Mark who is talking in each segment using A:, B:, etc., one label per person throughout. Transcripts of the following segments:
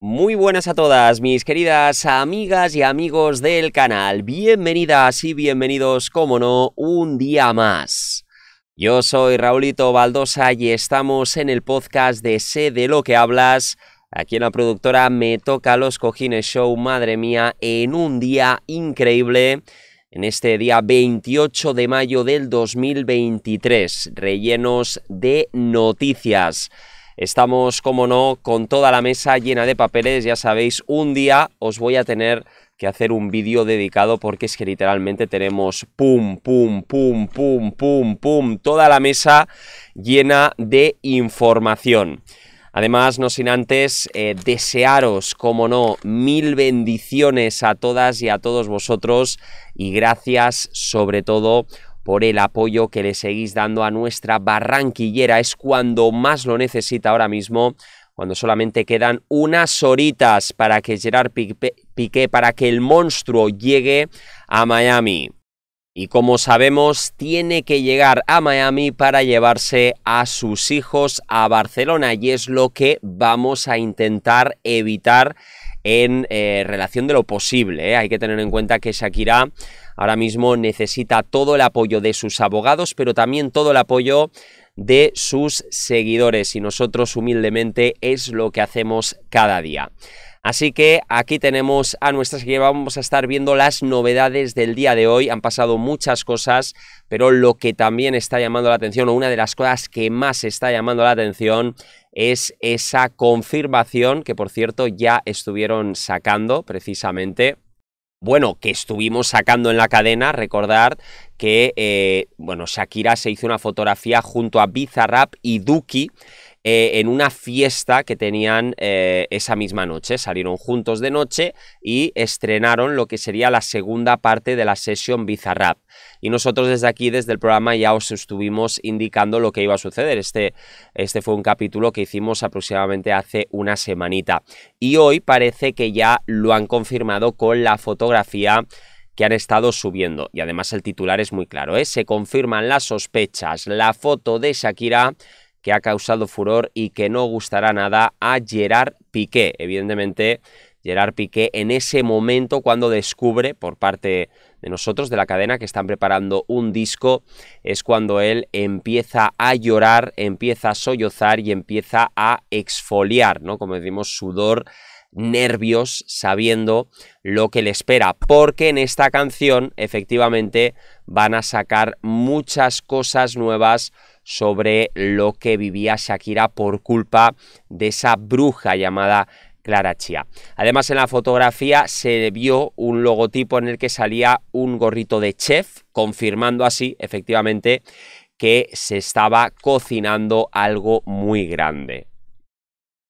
A: Muy buenas a todas mis queridas amigas y amigos del canal, bienvenidas y bienvenidos, como no, un día más. Yo soy Raulito Baldosa y estamos en el podcast de Sé de lo que hablas. Aquí en la productora Me Toca los Cojines Show, madre mía, en un día increíble. En este día 28 de mayo del 2023, rellenos de noticias. Estamos, como no, con toda la mesa llena de papeles, ya sabéis, un día os voy a tener que hacer un vídeo dedicado porque es que literalmente tenemos pum, pum, pum, pum, pum, pum, toda la mesa llena de información. Además, no sin antes eh, desearos, como no, mil bendiciones a todas y a todos vosotros y gracias sobre todo por el apoyo que le seguís dando a nuestra barranquillera. Es cuando más lo necesita ahora mismo, cuando solamente quedan unas horitas para que Gerard Piqué, para que el monstruo llegue a Miami. Y como sabemos, tiene que llegar a Miami para llevarse a sus hijos a Barcelona y es lo que vamos a intentar evitar en eh, relación de lo posible. ¿eh? Hay que tener en cuenta que Shakira ahora mismo necesita todo el apoyo de sus abogados, pero también todo el apoyo de sus seguidores y nosotros humildemente es lo que hacemos cada día. Así que aquí tenemos a nuestra que vamos a estar viendo las novedades del día de hoy. Han pasado muchas cosas, pero lo que también está llamando la atención, o una de las cosas que más está llamando la atención, es esa confirmación que, por cierto, ya estuvieron sacando precisamente. Bueno, que estuvimos sacando en la cadena, recordar que, eh, bueno, Shakira se hizo una fotografía junto a Bizarrap y Duki eh, en una fiesta que tenían eh, esa misma noche. Salieron juntos de noche y estrenaron lo que sería la segunda parte de la sesión Bizarrap. Y nosotros desde aquí, desde el programa, ya os estuvimos indicando lo que iba a suceder. Este, este fue un capítulo que hicimos aproximadamente hace una semanita. Y hoy parece que ya lo han confirmado con la fotografía que han estado subiendo. Y además el titular es muy claro, ¿eh? se confirman las sospechas. La foto de Shakira que ha causado furor y que no gustará nada a Gerard Piqué. Evidentemente, Gerard Piqué en ese momento cuando descubre por parte de nosotros, de la cadena, que están preparando un disco, es cuando él empieza a llorar, empieza a sollozar y empieza a exfoliar, ¿no? Como decimos, sudor, nervios, sabiendo lo que le espera, porque en esta canción efectivamente van a sacar muchas cosas nuevas sobre lo que vivía Shakira por culpa de esa bruja llamada Clara Chia. Además, en la fotografía se vio un logotipo en el que salía un gorrito de chef, confirmando así, efectivamente, que se estaba cocinando algo muy grande.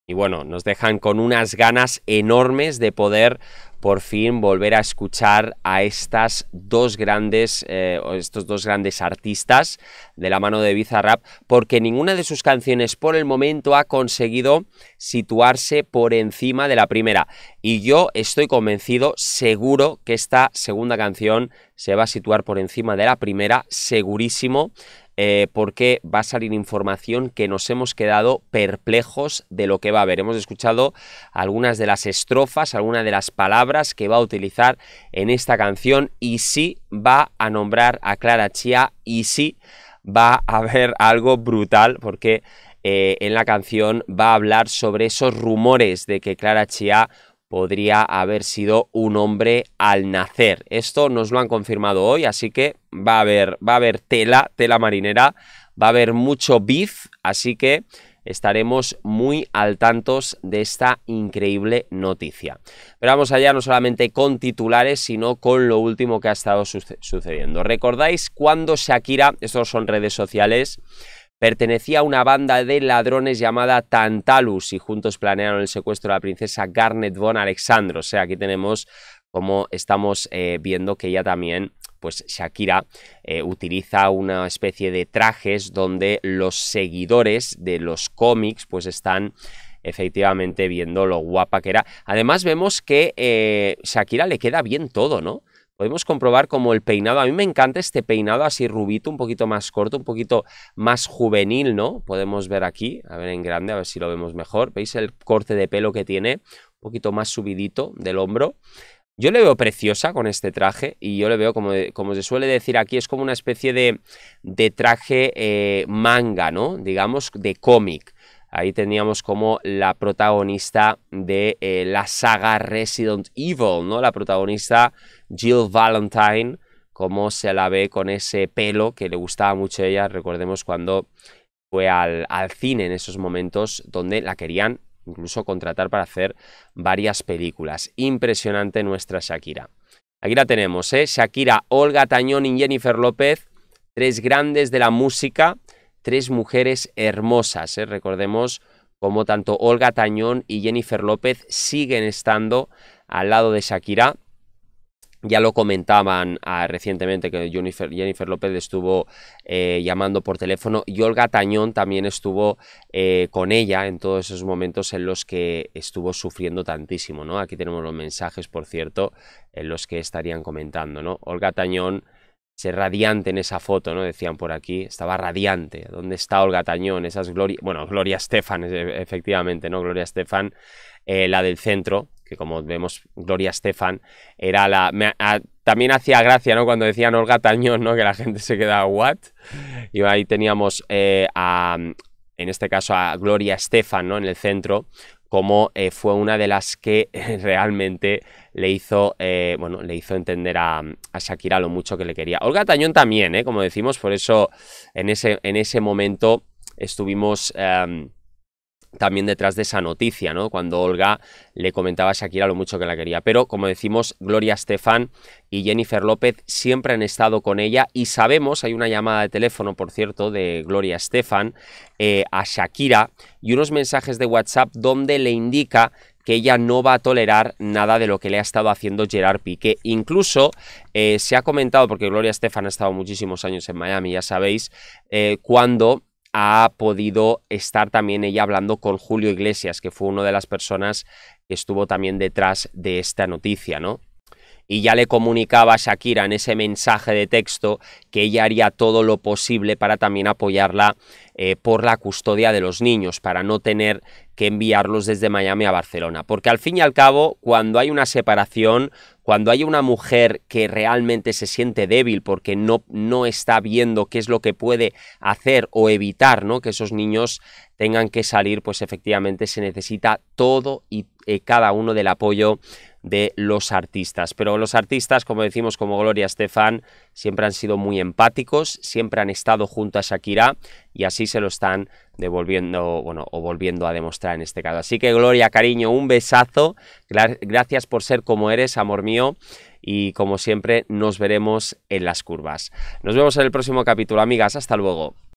A: Y bueno, nos dejan con unas ganas enormes de poder por fin volver a escuchar a estas dos grandes, eh, estos dos grandes artistas de la mano de Bizarrap, porque ninguna de sus canciones por el momento ha conseguido situarse por encima de la primera. Y yo estoy convencido, seguro, que esta segunda canción se va a situar por encima de la primera, segurísimo. Eh, porque va a salir información que nos hemos quedado perplejos de lo que va a haber. Hemos escuchado algunas de las estrofas, algunas de las palabras que va a utilizar en esta canción y sí va a nombrar a Clara Chia y sí va a haber algo brutal porque eh, en la canción va a hablar sobre esos rumores de que Clara Chia podría haber sido un hombre al nacer. Esto nos lo han confirmado hoy, así que va a haber, va a haber tela, tela marinera, va a haber mucho beef, así que estaremos muy al tanto de esta increíble noticia. Pero vamos allá no solamente con titulares, sino con lo último que ha estado sucediendo. ¿Recordáis cuando Shakira, estos son redes sociales, Pertenecía a una banda de ladrones llamada Tantalus y juntos planearon el secuestro de la princesa Garnet von Alexandro. O sea, aquí tenemos como estamos eh, viendo que ella también pues Shakira eh, utiliza una especie de trajes donde los seguidores de los cómics pues están efectivamente viendo lo guapa que era. Además vemos que eh, Shakira le queda bien todo, ¿no? podemos comprobar como el peinado, a mí me encanta este peinado así rubito, un poquito más corto, un poquito más juvenil, ¿no? Podemos ver aquí, a ver en grande, a ver si lo vemos mejor, ¿veis el corte de pelo que tiene? Un poquito más subidito del hombro. Yo le veo preciosa con este traje y yo le veo, como, como se suele decir aquí, es como una especie de, de traje eh, manga, ¿no? Digamos, de cómic. Ahí teníamos como la protagonista de eh, la saga Resident Evil, ¿no? La protagonista Jill Valentine, como se la ve con ese pelo que le gustaba mucho a ella, recordemos cuando fue al, al cine en esos momentos donde la querían incluso contratar para hacer varias películas. Impresionante nuestra Shakira. Aquí la tenemos, ¿eh? Shakira, Olga Tañón y Jennifer López, tres grandes de la música tres mujeres hermosas. ¿eh? Recordemos como tanto Olga Tañón y Jennifer López siguen estando al lado de Shakira. Ya lo comentaban ah, recientemente que Jennifer, López estuvo eh, llamando por teléfono y Olga Tañón también estuvo eh, con ella en todos esos momentos en los que estuvo sufriendo tantísimo. ¿no? Aquí tenemos los mensajes, por cierto, en los que estarían comentando. ¿no? Olga Tañón se radiante en esa foto, ¿no? Decían por aquí, estaba radiante. ¿Dónde está Olga Tañón? Esas Gloria, bueno, Gloria Estefan, eh, efectivamente, ¿no? Gloria Estefan, eh, la del centro, que como vemos, Gloria Estefan, era la... también hacía gracia, ¿no? Cuando decían Olga Tañón, ¿no? Que la gente se quedaba, ¿what? Y ahí teníamos eh, a, en este caso a Gloria Estefan, ¿no? En el centro, como eh, fue una de las que eh, realmente le hizo, eh, bueno, le hizo entender a, Shakira lo mucho que le quería. Olga Tañón también, como decimos, por eso en ese, en ese momento estuvimos... Em, también detrás de esa noticia, ¿no? Cuando Olga le comentaba a Shakira lo mucho que la quería. Pero, como decimos, Gloria Estefan y Jennifer López siempre han estado con ella y sabemos, hay una llamada de teléfono, por cierto, de Gloria Estefan eh, a Shakira y unos mensajes de WhatsApp donde le indica que ella no va a tolerar nada de lo que le ha estado haciendo Gerard Piqué. Incluso eh, se ha comentado, porque Gloria Estefan ha estado muchísimos años en Miami, ya sabéis, eh, cuando ha podido estar también ella hablando con Julio Iglesias, que fue una de las personas que estuvo también detrás de esta noticia, ¿no? Y ya le comunicaba a Shakira en ese mensaje de texto que ella haría todo lo posible para también apoyarla eh, por la custodia de los niños, para no tener que enviarlos desde Miami a Barcelona. Porque al fin y al cabo, cuando hay una separación, cuando hay una mujer que realmente se siente débil porque no, no está viendo qué es lo que puede hacer o evitar ¿no? que esos niños tengan que salir, pues efectivamente se necesita todo y eh, cada uno del apoyo de los artistas. Pero los artistas, como decimos, como Gloria Estefan, siempre han sido muy empáticos, siempre han estado junto a Shakira y así se lo están devolviendo, bueno, o volviendo a demostrar en este caso. Así que Gloria, cariño, un besazo, gracias por ser como eres, amor mío, y como siempre nos veremos en las curvas. Nos vemos en el próximo capítulo, amigas, hasta luego.